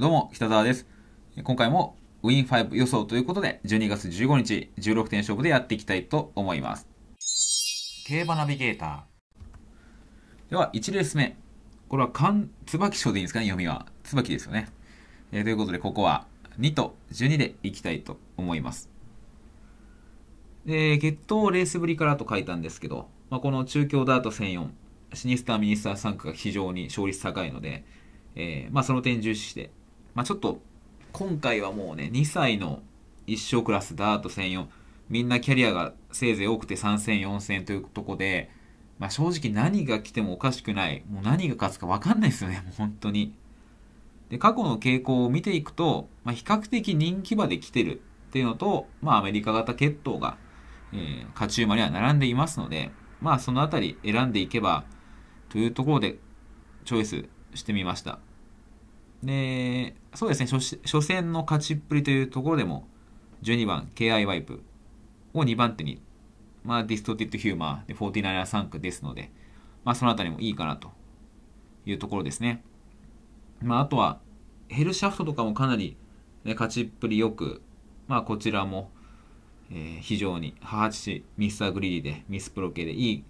どうも、北沢です。今回も Win5 予想ということで、12月15日、16点勝負でやっていきたいと思います。競馬ナビゲーター。では、1レース目。これは、かん、椿賞でいいんですかね、読みは。椿ですよね。えー、ということで、ここは2と12でいきたいと思います。で、闘をレースぶりからと書いたんですけど、まあ、この中京ダート1004、シニスターミニスター3区が非常に勝率高いので、えー、まあ、その点重視してまあ、ちょっと今回はもうね2歳の一生クラスダート専用みんなキャリアがせいぜい多くて30004000というとこで、まあ、正直何が来てもおかしくないもう何が勝つか分かんないですよね もう本当にで過去の傾向を見ていくと、まあ、比較的人気馬で来てるっていうのと、まあ、アメリカ型血統が、えー、勝ち馬には並んでいますので、まあ、その辺り選んでいけばというところでチョイスしてみました。で、そうですね初、初戦の勝ちっぷりというところでも、12番、KI ワイプを2番手に、まあ、ディストティッドヒューマーで49ー3区ですので、まあ、そのあたりもいいかなというところですね。まあ、あとは、ヘルシャフトとかもかなり、ね、勝ちっぷりよく、まあ、こちらも、えー、非常に、母父、ミスターグリーで、ミスプロ系で、いい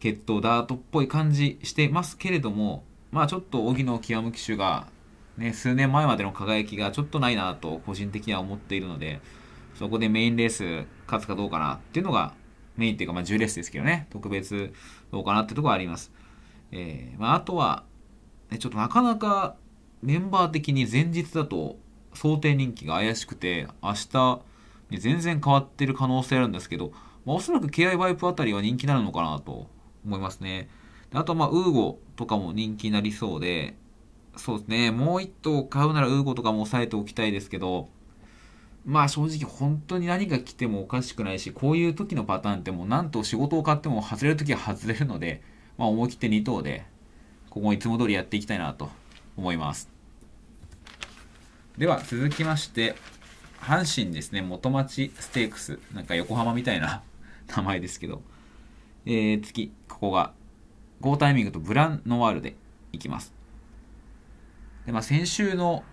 血統ダートっぽい感じしてますけれども、まあ、ちょっと荻野清む騎手がね、数年前までの輝きがちょっとないなと個人的には思っているので、そこでメインレース勝つかどうかなっていうのが、メインっていうか、まあ、10レースですけどね、特別どうかなってとこはあります。えー、まあ、あとは、ね、ちょっとなかなかメンバー的に前日だと想定人気が怪しくて、明日、ね、全然変わってる可能性あるんですけど、まあ、おそらく KI ワイプあたりは人気になるのかなと思いますね。であと、まあ、ウーゴとかも人気になりそうで、そうですね、もう1頭買うならウーゴとかも押さえておきたいですけど、まあ正直本当に何が来てもおかしくないし、こういう時のパターンってもうなんと仕事を買っても外れる時は外れるので、まあ思い切って2頭で、ここいつも通りやっていきたいなと思います。では続きまして、阪神ですね、元町ステークス。なんか横浜みたいな 名前ですけど。えー、次、ここが、ゴータイミングとブランノワールでいきます。で、まあ、先週の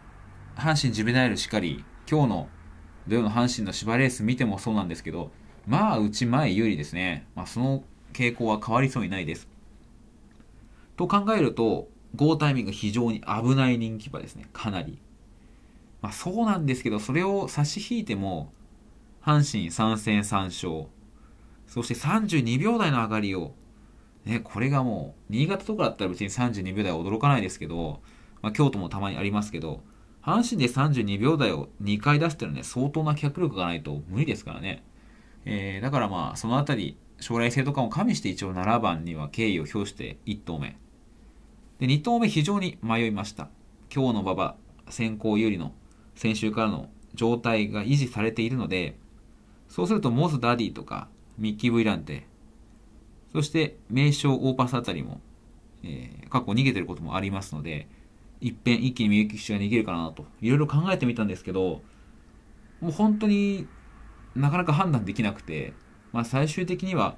阪神ジュベナイルしかり、今日の土曜の阪神の芝レース見てもそうなんですけど、まあ、うち前有利ですね。まあ、その傾向は変わりそうにないです。と考えると、ゴータイミング非常に危ない人気馬ですね。かなり。まあ、そうなんですけど、それを差し引いても、阪神3戦3勝、そして32秒台の上がりを、ね、これがもう、新潟とかだったら別に32秒台は驚かないですけど、まあ、京都もたまにありますけど、阪神で32秒台を2回出すっていうのはね、相当な脚力がないと無理ですからね。えー、だからまあ、そのあたり、将来性とかも加味して一応7番には敬意を表して1投目。で、2投目非常に迷いました。今日の馬場、先行有利の先週からの状態が維持されているので、そうするとモス・ダディとか、ミッキー・ブイランテ、そして名称・オーパスあたりも、えー、過去逃げてることもありますので、一変一気にみゆき騎手ができるかなと、いろいろ考えてみたんですけど、もう本当になかなか判断できなくて、まあ、最終的には、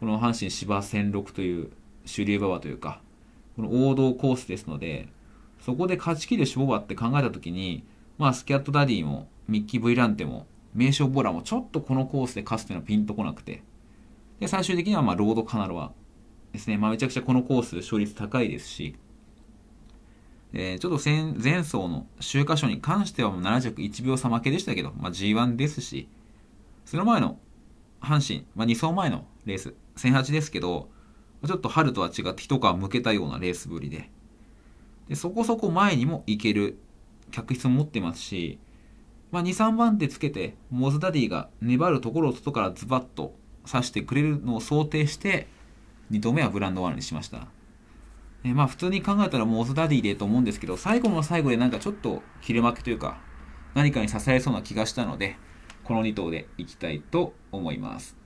この阪神芝千六という主流馬場というか、この王道コースですので、そこで勝ちきる絞馬って考えた時に、まあ、スキャットダディも、ミッキー・ブイランテも、名勝ボラもちょっとこのコースで勝つというのはピンとこなくて、で、最終的にはまあロードカナロはですね。まあめちゃくちゃこのコース勝率高いですし、えー、ちょっと前前走の秋華賞に関してはもう7着1秒差負けでしたけど、まあ、G1 ですし、その前の阪神、まあ、2走前のレース、1008ですけど、ちょっと春とは違って一皮むけたようなレースぶりで、でそこそこ前にも行ける客室も持ってますし、まあ、2、3番手つけて、モズダディが粘るところを外からズバッと刺してくれるのを想定して、2度目はブランドワンにしました。えー、まあ普通に考えたらもうオズダディでと思うんですけど、最後の最後でなんかちょっと切れ負けというか、何かに支えそうな気がしたので、この2頭でいきたいと思います。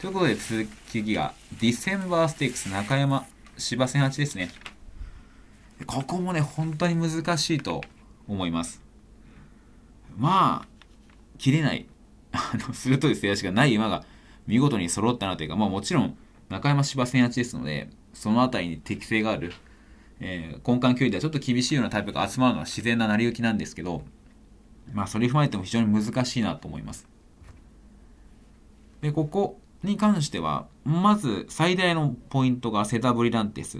ということで続きが、ディセンバーステークス中山芝戦八ですね。ここもね、本当に難しいと思います。まあ、切れない、あの、鋭い制足がない馬が見事に揃ったなというか、まあもちろん中山芝戦八ですので、その辺りに適性がある、えー、根幹距離ではちょっと厳しいようなタイプが集まるのは自然な成り行きなんですけど、まあ、それ踏まえても非常に難しいなと思います。で、ここに関しては、まず最大のポイントがセタブリランテス。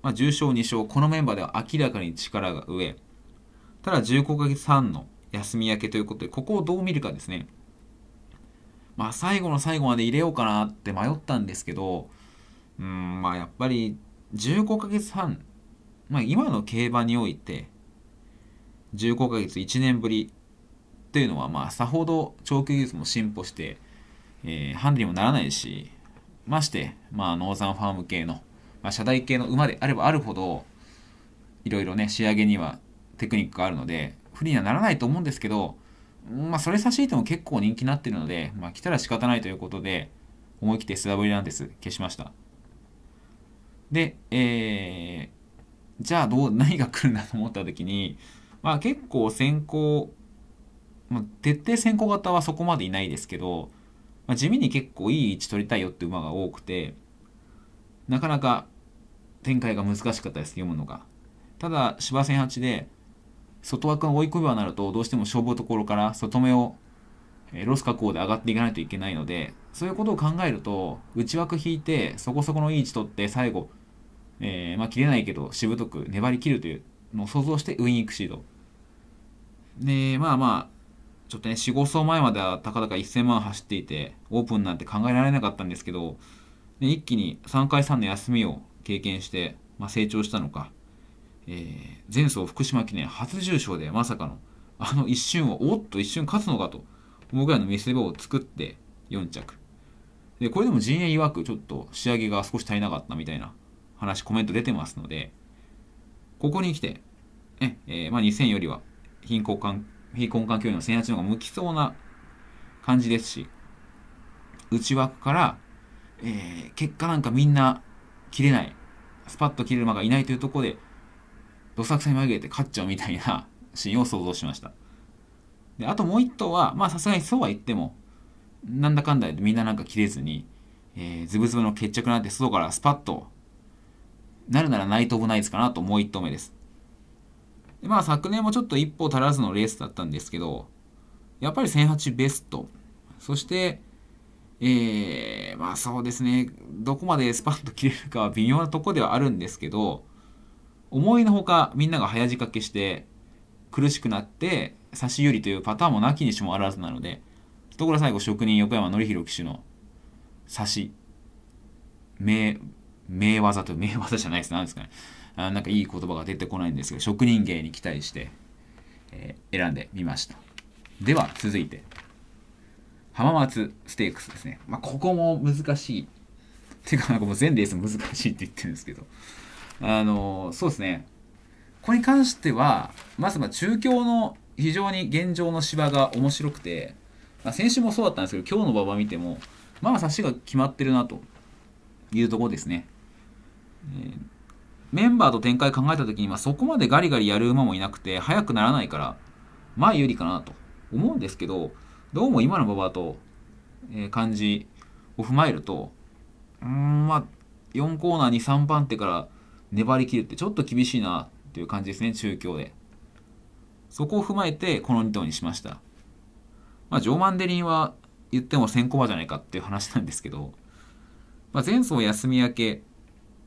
まあ、重症2勝、このメンバーでは明らかに力が上。ただ15ヶ月半の休み明けということで、ここをどう見るかですね。まあ、最後の最後まで入れようかなって迷ったんですけど、うんまあやっぱり15ヶ月半、まあ、今の競馬において15ヶ月1年ぶりというのはまあさほど長距離技術も進歩して、えー、ハンデにもならないしまして、まあ、ノーザンファーム系の、まあ、車台系の馬であればあるほどいろいろね仕上げにはテクニックがあるので不利にはならないと思うんですけど、まあ、それ差し引いても結構人気になってるので、まあ、来たら仕方ないということで思い切って砂ダブリなんです消しました。で、えー、じゃあどう、何が来るんだと思った時に、まあ結構先行、まあ、徹底先行型はそこまでいないですけど、まあ、地味に結構いい位置取りたいよって馬が多くて、なかなか展開が難しかったです、読むのが。ただ、芝戦八で、外枠が追い込み場になると、どうしても勝負ところから外目をロス加工で上がっていかないといけないので、そういうことを考えると、内枠引いて、そこそこのいい位置取って、最後、えー、まあ切れないけど、しぶとく粘り切るというのを想像してウィンイクシード。で、まあまあ、ちょっとね、4、5走前まではたかだか1000万走っていて、オープンなんて考えられなかったんですけど、で一気に3回3の休みを経験して、まあ、成長したのか、えー、前走福島記念初重賞でまさかの、あの一瞬を、おっと一瞬勝つのかと思うぐらいの見せ場を作って4着。で、これでも陣営曰くちょっと仕上げが少し足りなかったみたいな話、コメント出てますので、ここに来て、ね、えー、まあ、2000よりは貧困環、貧困環境への1 0 0の方が向きそうな感じですし、内枠から、えー、結果なんかみんな切れない、スパッと切れる馬がいないというところで、どさくさに紛れて勝っちゃうみたいなシーンを想像しました。で、あともう一頭は、まあさすがにそうは言っても、なんだかんだでみんななんか切れずに、えー、ズブズブの決着なんて外からスパッとなるならナイト・オブ・ナイツかなともう1投目です。でまあ昨年もちょっと一歩足らずのレースだったんですけど、やっぱり1008ベスト。そして、えー、まあそうですね、どこまでスパッと切れるかは微妙なとこではあるんですけど、思いのほかみんなが早仕掛けして苦しくなって差し寄りというパターンもなきにしもあらずなので、ところが最後職人横山典弘騎手の差し、名名技と、名技じゃないです。何ですかね。あなんかいい言葉が出てこないんですけど、職人芸に期待して、えー、選んでみました。では、続いて、浜松ステークスですね。まあ、ここも難しい。てか、なんかもう全レース難しいって言ってるんですけど。あのー、そうですね。これに関しては、まずま中京の非常に現状の芝が面白くて、まあ、先週もそうだったんですけど、今日の馬場見ても、まあ、差しが決まってるなというところですね。えメンバーと展開考えた時にはそこまでガリガリやる馬もいなくて速くならないから前有利かなと思うんですけどどうも今の馬場と、えー、感じを踏まえるとうんまあ4コーナーに3番手から粘りきるってちょっと厳しいなっていう感じですね中京でそこを踏まえてこの2頭にしましたまあジョーマンデリンは言っても先行馬じゃないかっていう話なんですけど、まあ、前走休み明け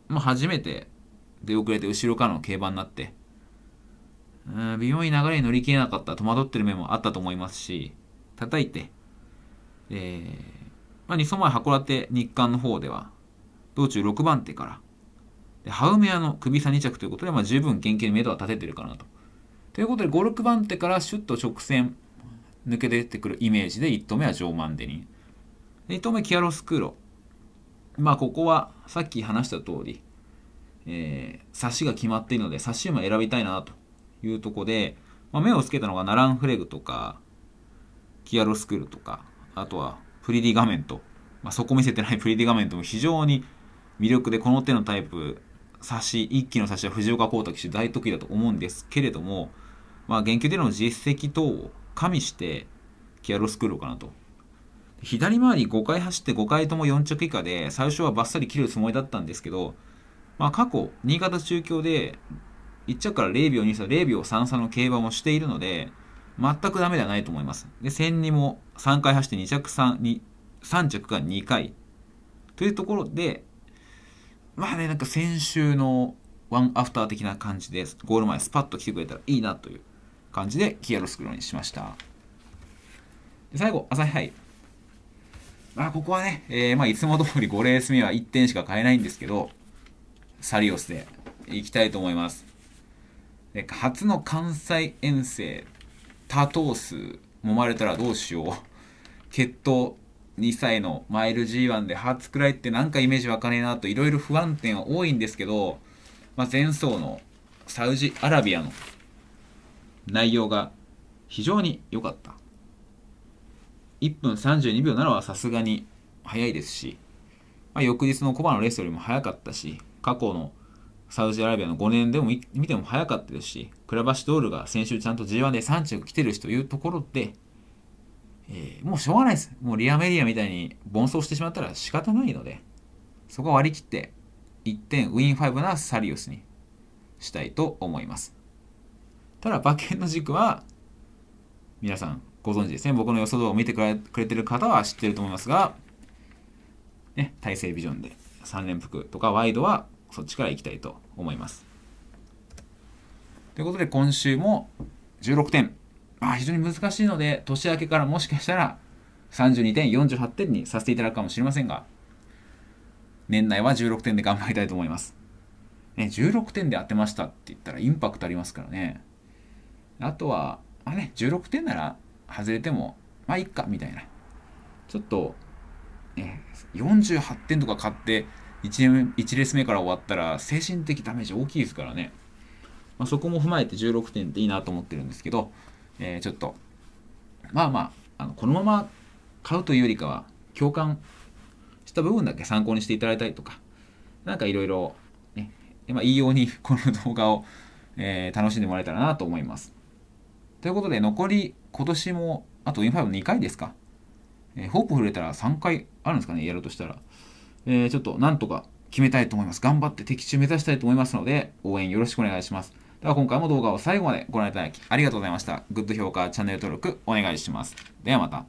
まあ、初めて出遅れて後ろからの競馬になって、うん、微妙に流れに乗り切れなかった、戸惑ってる面もあったと思いますし、叩いて、えー、まあ、2走前函館日刊の方では、道中6番手から、でハウメアの首差2着ということで、まあ、十分原型に目処は立ててるかなと。ということで、5、6番手からシュッと直線抜け出てくるイメージで、1投目はジョーマンデリン。で2投目、キアロスクーロ。まあここはさっき話した通り、えー、差しが決まっているので、差し馬選びたいなというとこで、まあ、目をつけたのがナランフレグとか、キアロスクールとか、あとはプリディ画面と、まあ、そこ見せてない プリディ画面とも非常に魅力で、この手のタイプ、差し、一気の差しは藤岡光太騎手大得意だと思うんですけれども、まあ、言及での実績等を加味して、キアロスクールかなと左回り5回走って5回とも4着以下で、最初はバッサリ切るつもりだったんですけど、まあ、過去、新潟中京で、1着から0秒2差、0秒3差の競馬もしているので、全くダメではないと思います。で、千0も3回走って2着3、2 3着が2回。というところで、まあね、なんか先週のワンアフター的な感じで、ゴール前スパッと来てくれたらいいなという感じで、キアロスクロにしました。最後、朝日杯。まあ、ここはね、えー、まあ、いつも通り5レース目は1点しか買えないんですけど、サリオスで行きたいと思います。で初の関西遠征、多頭数揉まれたらどうしよう。決闘2歳のマイル G1 で初くらいってなんかイメージわかねえなといろいろ不安点は多いんですけど、まあ、前走のサウジアラビアの内容が非常に良かった。1分32秒なのはさすがに早いですし、まあ、翌日のコバのレースよりも早かったし、過去のサウジアラビアの5年でも見ても早かったですし、クラバシドールが先週ちゃんと G1 で3着来てるしというところで、えー、もうしょうがないです。もうリアメディアみたいに暴走してしまったら仕方ないので、そこは割り切って1点ウィン5なサリウスにしたいと思います。ただ馬券の軸は皆さんご存知ですね。僕の予想動画を見てくれてる方は知ってると思いますが、ね、体勢ビジョンで3連複とかワイドはそっちから行きたいと思います。ということで今週も16点。まあ非常に難しいので年明けからもしかしたら32点、48点にさせていただくかもしれませんが、年内は16点で頑張りたいと思います。ね、16点で当てましたって言ったらインパクトありますからね。あとは、まあね、16点なら外れても、まあいっか、みたいな。ちょっと、ね、48点とか買って、1, 1レース目から終わったら、精神的ダメージ大きいですからね。まあ、そこも踏まえて16点っていいなと思ってるんですけど、えー、ちょっと、まあまあ、あのこのまま買うというよりかは、共感した部分だけ参考にしていただいたりとか、なんかいろいろ、ね、まあ、いいように この動画を、えー、楽しんでもらえたらなと思います。ということで、残り今年も、あと Win52 回ですか。えー、ホープ触れたら3回あるんですかね、やるとしたら。えー、ちょっとなんとか決めたいと思います。頑張って的中目指したいと思いますので、応援よろしくお願いします。では今回も動画を最後までご覧いただきありがとうございました。グッド評価、チャンネル登録お願いします。ではまた。